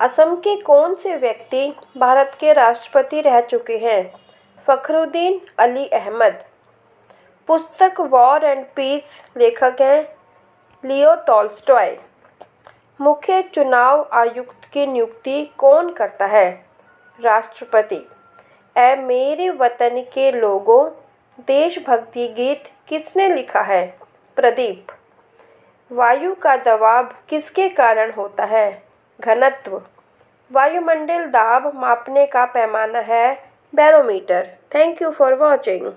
असम के कौन से व्यक्ति भारत के राष्ट्रपति रह चुके हैं फ़खरुद्दीन अली अहमद पुस्तक वॉर एंड पीस लेखक हैं लियो टॉल्स्टॉय मुख्य चुनाव आयुक्त की नियुक्ति कौन करता है राष्ट्रपति ए मेरे वतन के लोगों देशभक्ति गीत किसने लिखा है प्रदीप वायु का दबाव किसके कारण होता है घनत्व वायुमंडल दाब मापने का पैमाना है barometer thank you for watching